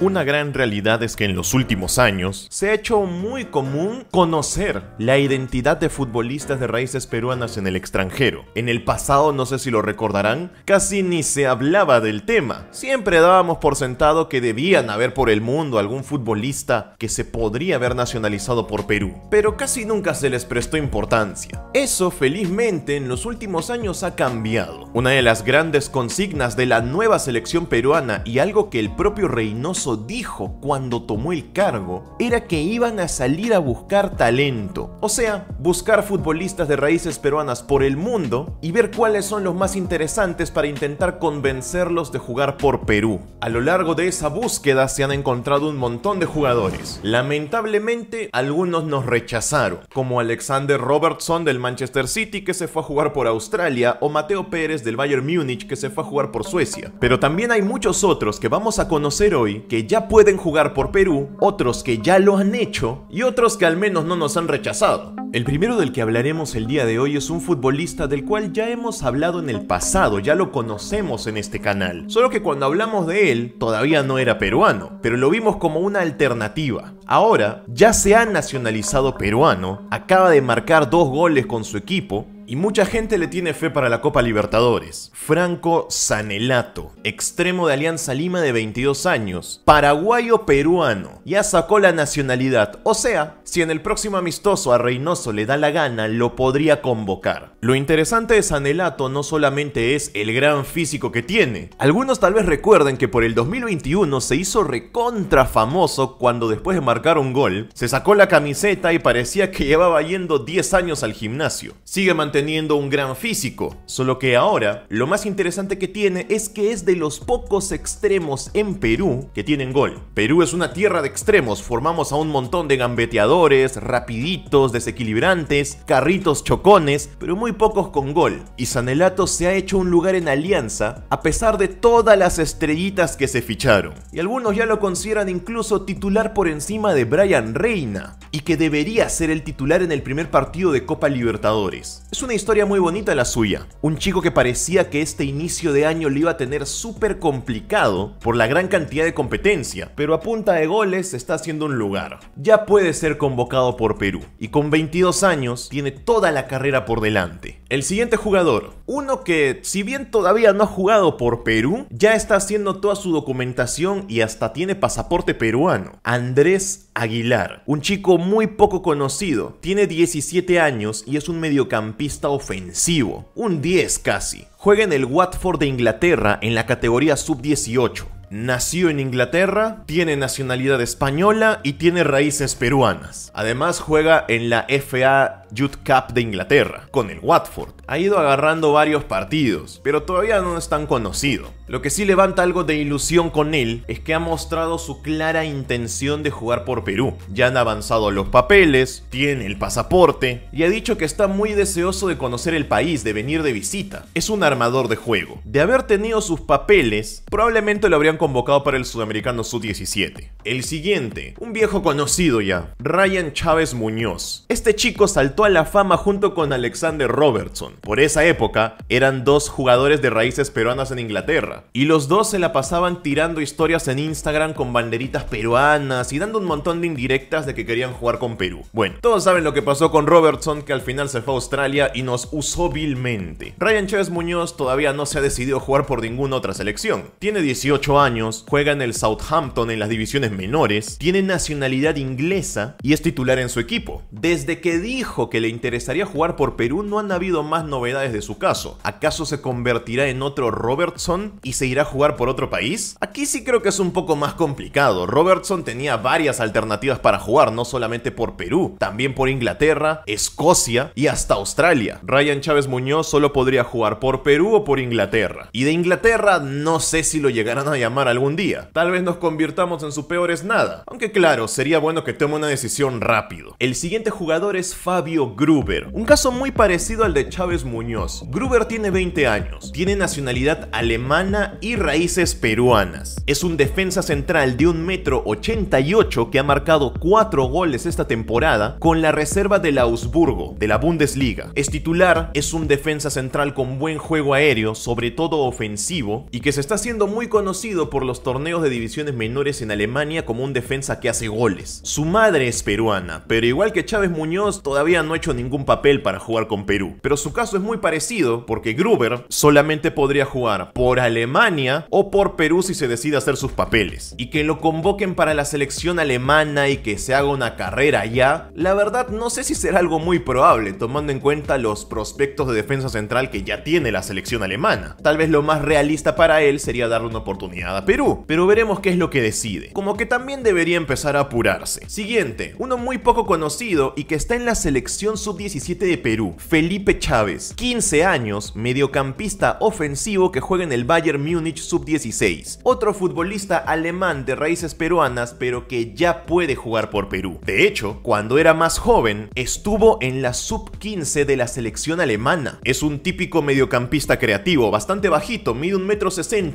Una gran realidad es que en los últimos años se ha hecho muy común conocer la identidad de futbolistas de raíces peruanas en el extranjero. En el pasado, no sé si lo recordarán, casi ni se hablaba del tema. Siempre dábamos por sentado que debían haber por el mundo algún futbolista que se podría haber nacionalizado por Perú, pero casi nunca se les prestó importancia. Eso felizmente en los últimos años ha cambiado. Una de las grandes consignas de la nueva selección peruana y algo que el propio Reynoso dijo cuando tomó el cargo era que iban a salir a buscar talento, o sea, buscar futbolistas de raíces peruanas por el mundo y ver cuáles son los más interesantes para intentar convencerlos de jugar por Perú. A lo largo de esa búsqueda se han encontrado un montón de jugadores. Lamentablemente, algunos nos rechazaron, como Alexander Robertson del Manchester City que se fue a jugar por Australia o Mateo Pérez del Bayern Múnich que se fue a jugar por Suecia. Pero también hay muchos otros que vamos a conocer hoy que ya pueden jugar por Perú, otros que ya lo han hecho y otros que al menos no nos han rechazado. El primero del que hablaremos el día de hoy es un futbolista del cual ya hemos hablado en el pasado, ya lo conocemos en este canal, solo que cuando hablamos de él todavía no era peruano, pero lo vimos como una alternativa. Ahora ya se ha nacionalizado peruano, acaba de marcar dos goles con su equipo y mucha gente le tiene fe para la Copa Libertadores. Franco Sanelato, extremo de Alianza Lima de 22 años, paraguayo peruano, ya sacó la nacionalidad. O sea, si en el próximo amistoso a Reynoso le da la gana, lo podría convocar. Lo interesante de Sanelato no solamente es el gran físico que tiene. Algunos tal vez recuerden que por el 2021 se hizo recontra famoso cuando después de marcar un gol, se sacó la camiseta y parecía que llevaba yendo 10 años al gimnasio. Sigue manteniendo teniendo un gran físico, solo que ahora lo más interesante que tiene es que es de los pocos extremos en Perú que tienen gol. Perú es una tierra de extremos, formamos a un montón de gambeteadores, rapiditos, desequilibrantes, carritos chocones, pero muy pocos con gol. Y Sanelato se ha hecho un lugar en Alianza a pesar de todas las estrellitas que se ficharon. Y algunos ya lo consideran incluso titular por encima de Brian Reina, y que debería ser el titular en el primer partido de Copa Libertadores. Es una historia muy bonita la suya. Un chico que parecía que este inicio de año le iba a tener súper complicado por la gran cantidad de competencia, pero a punta de goles está haciendo un lugar. Ya puede ser convocado por Perú y con 22 años tiene toda la carrera por delante. El siguiente jugador, uno que si bien todavía no ha jugado por Perú, ya está haciendo toda su documentación y hasta tiene pasaporte peruano, Andrés Aguilar, un chico muy poco conocido, tiene 17 años y es un mediocampista ofensivo, un 10 casi. Juega en el Watford de Inglaterra en la categoría sub-18. Nació en Inglaterra, tiene nacionalidad española y tiene raíces peruanas. Además juega en la FA Youth Cup de Inglaterra, con el Watford. Ha ido agarrando varios partidos, pero todavía no es tan conocido. Lo que sí levanta algo de ilusión con él es que ha mostrado su clara intención de jugar por Perú. Ya han avanzado los papeles, tiene el pasaporte y ha dicho que está muy deseoso de conocer el país, de venir de visita. Es un armador de juego. De haber tenido sus papeles, probablemente lo habrían convocado para el Sudamericano Sub-17. El siguiente, un viejo conocido ya, Ryan Chávez Muñoz. Este chico saltó a la fama junto con Alexander Robertson. Por esa época, eran dos jugadores de raíces peruanas en Inglaterra, y los dos se la pasaban tirando historias en Instagram con banderitas peruanas y dando un montón de indirectas de que querían jugar con Perú. Bueno, todos saben lo que pasó con Robertson, que al final se fue a Australia y nos usó vilmente. Ryan Chávez Muñoz todavía no se ha decidido jugar por ninguna otra selección. Tiene 18 años, juega en el Southampton en las divisiones menores, tiene nacionalidad inglesa y es titular en su equipo. Desde que dijo que le interesaría jugar por Perú, no han habido más novedades de su caso. ¿Acaso se convertirá en otro Robertson y se irá a jugar por otro país? Aquí sí creo que es un poco más complicado. Robertson tenía varias alternativas para jugar, no solamente por Perú, también por Inglaterra, Escocia y hasta Australia. Ryan Chávez Muñoz solo podría jugar por Perú o por Inglaterra. Y de Inglaterra no sé si lo llegarán a llamar algún día. Tal vez nos convirtamos en su peor es nada. Aunque claro, sería bueno que tome una decisión rápido. El siguiente jugador es Fabio Gruber, un caso muy parecido al de Chávez Muñoz. Gruber tiene 20 años, tiene nacionalidad alemana y raíces peruanas. Es un defensa central de un metro 88 que ha marcado 4 goles esta temporada con la reserva del Augsburgo, de la Bundesliga. Es titular, es un defensa central con buen juego aéreo, sobre todo ofensivo, y que se está haciendo muy conocido por los torneos de divisiones menores en Alemania como un defensa que hace goles. Su madre es peruana, pero igual que Chávez Muñoz, todavía no no ha hecho ningún papel para jugar con Perú. Pero su caso es muy parecido porque Gruber solamente podría jugar por Alemania o por Perú si se decide hacer sus papeles. Y que lo convoquen para la selección alemana y que se haga una carrera allá, la verdad no sé si será algo muy probable tomando en cuenta los prospectos de defensa central que ya tiene la selección alemana. Tal vez lo más realista para él sería darle una oportunidad a Perú, pero veremos qué es lo que decide. Como que también debería empezar a apurarse. Siguiente, uno muy poco conocido y que está en la selección sub-17 de Perú, Felipe Chávez, 15 años, mediocampista ofensivo que juega en el Bayern Múnich sub-16. Otro futbolista alemán de raíces peruanas, pero que ya puede jugar por Perú. De hecho, cuando era más joven, estuvo en la sub-15 de la selección alemana. Es un típico mediocampista creativo, bastante bajito, mide un metro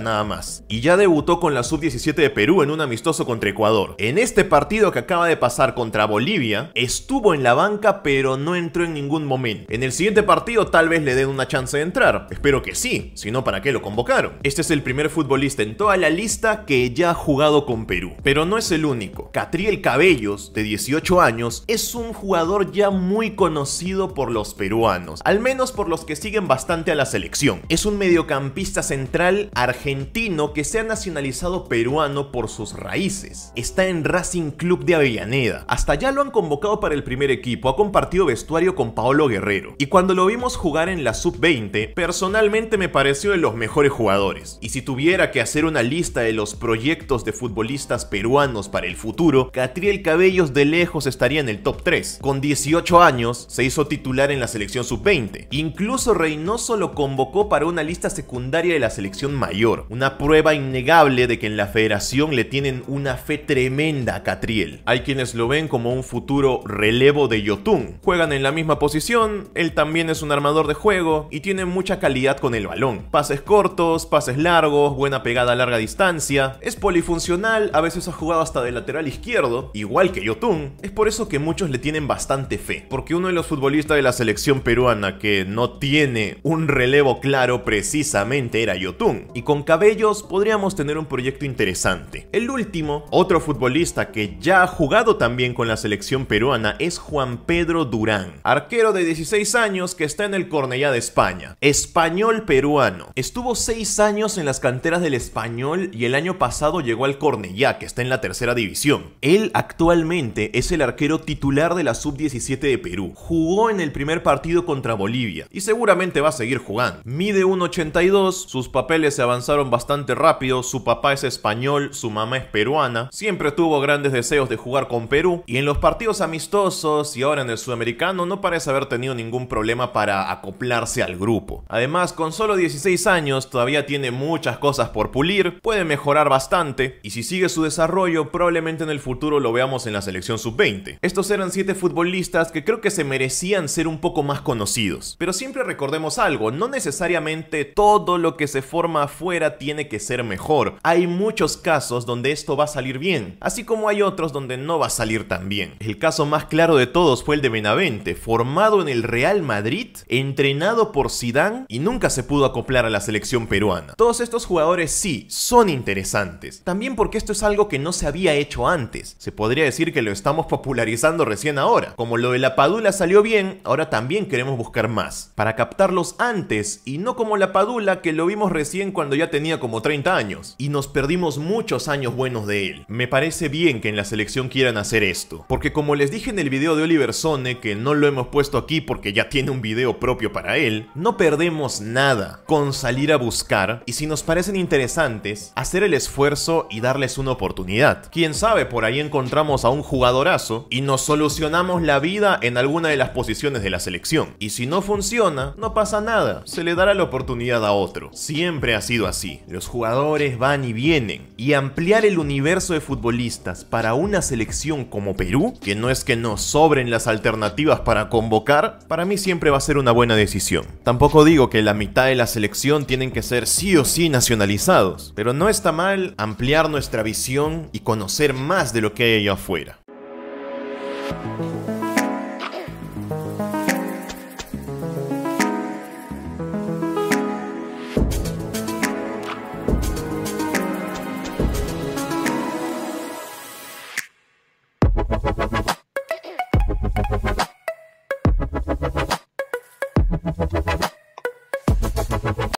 nada más. Y ya debutó con la sub-17 de Perú en un amistoso contra Ecuador. En este partido que acaba de pasar contra Bolivia, estuvo en la banca pero pero no entró en ningún momento. En el siguiente partido tal vez le den una chance de entrar. Espero que sí, si no, ¿para qué lo convocaron? Este es el primer futbolista en toda la lista que ya ha jugado con Perú. Pero no es el único. Catriel Cabellos, de 18 años, es un jugador ya muy conocido por los peruanos, al menos por los que siguen bastante a la selección. Es un mediocampista central argentino que se ha nacionalizado peruano por sus raíces. Está en Racing Club de Avellaneda. Hasta ya lo han convocado para el primer equipo, a compartir vestuario con Paolo Guerrero. Y cuando lo vimos jugar en la sub-20, personalmente me pareció de los mejores jugadores. Y si tuviera que hacer una lista de los proyectos de futbolistas peruanos para el futuro, Catriel Cabellos de lejos estaría en el top 3. Con 18 años, se hizo titular en la selección sub-20. Incluso Reynoso lo convocó para una lista secundaria de la selección mayor, una prueba innegable de que en la federación le tienen una fe tremenda a Catriel. Hay quienes lo ven como un futuro relevo de Yotun, Juegan en la misma posición, él también es un armador de juego y tiene mucha calidad con el balón. Pases cortos, pases largos, buena pegada a larga distancia, es polifuncional, a veces ha jugado hasta de lateral izquierdo, igual que Yotun. Es por eso que muchos le tienen bastante fe, porque uno de los futbolistas de la selección peruana que no tiene un relevo claro precisamente era Yotun, y con Cabellos podríamos tener un proyecto interesante. El último, otro futbolista que ya ha jugado también con la selección peruana es Juan Pedro Durán, arquero de 16 años que está en el Cornellá de España. Español peruano. Estuvo 6 años en las canteras del Español y el año pasado llegó al Cornellá, que está en la tercera división. Él actualmente es el arquero titular de la sub-17 de Perú. Jugó en el primer partido contra Bolivia y seguramente va a seguir jugando. Mide 1.82, sus papeles se avanzaron bastante rápido, su papá es español, su mamá es peruana, siempre tuvo grandes deseos de jugar con Perú y en los partidos amistosos y ahora en el americano no parece haber tenido ningún problema para acoplarse al grupo. Además, con solo 16 años todavía tiene muchas cosas por pulir, puede mejorar bastante, y si sigue su desarrollo probablemente en el futuro lo veamos en la selección sub-20. Estos eran 7 futbolistas que creo que se merecían ser un poco más conocidos. Pero siempre recordemos algo, no necesariamente todo lo que se forma afuera tiene que ser mejor. Hay muchos casos donde esto va a salir bien, así como hay otros donde no va a salir tan bien. El caso más claro de todos fue el de formado en el Real Madrid, entrenado por Zidane y nunca se pudo acoplar a la selección peruana. Todos estos jugadores sí, son interesantes. También porque esto es algo que no se había hecho antes. Se podría decir que lo estamos popularizando recién ahora. Como lo de la Padula salió bien, ahora también queremos buscar más. Para captarlos antes y no como la Padula que lo vimos recién cuando ya tenía como 30 años. Y nos perdimos muchos años buenos de él. Me parece bien que en la selección quieran hacer esto. Porque como les dije en el video de Oliver Sone, que no lo hemos puesto aquí porque ya tiene un video propio para él, no perdemos nada con salir a buscar y si nos parecen interesantes, hacer el esfuerzo y darles una oportunidad. Quién sabe, por ahí encontramos a un jugadorazo y nos solucionamos la vida en alguna de las posiciones de la selección. Y si no funciona, no pasa nada, se le dará la oportunidad a otro. Siempre ha sido así. Los jugadores van y vienen y ampliar el universo de futbolistas para una selección como Perú, que no es que nos sobren las alternativas para convocar, para mí siempre va a ser una buena decisión. Tampoco digo que la mitad de la selección tienen que ser sí o sí nacionalizados, pero no está mal ampliar nuestra visión y conocer más de lo que hay allá afuera.